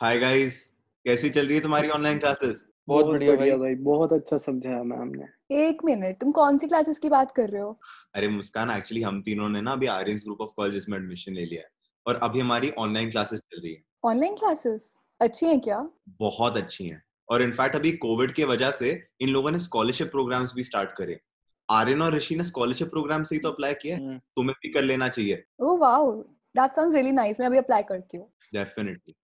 Hi guys कैसी चल रही है तुम्हारी ऑनलाइन क्लासेस बहुत, बढ़िया भाई भाई बहुत अच्छा समझाया मैम ने एक मिनट तुम कौन सी क्लासेस की बात कर रहे हो अरे मुस्कान एक्चुअली हम तीनों ने ना अभी आर्यन ग्रुप ऑफ कॉलेजेस में एडमिशन ले लिया है और अभी हमारी ऑनलाइन क्लासेस चल रही है ऑनलाइन क्लासेस अच्छी हैं क्या बहुत अच्छी हैं और इनफैक्ट अभी कोविड के वजह से इन लोगों ने स्कॉलरशिप प्रोग्राम्स भी स्टार्ट करे आर्यन और ऋषि ने स्कॉलरशिप प्रोग्राम से ही तो अप्लाई किया हम्म। तुम्हें भी कर लेना चाहिए oh wow that sounds really nice मैं अभी अप्लाई करती हूं डेफिनेटली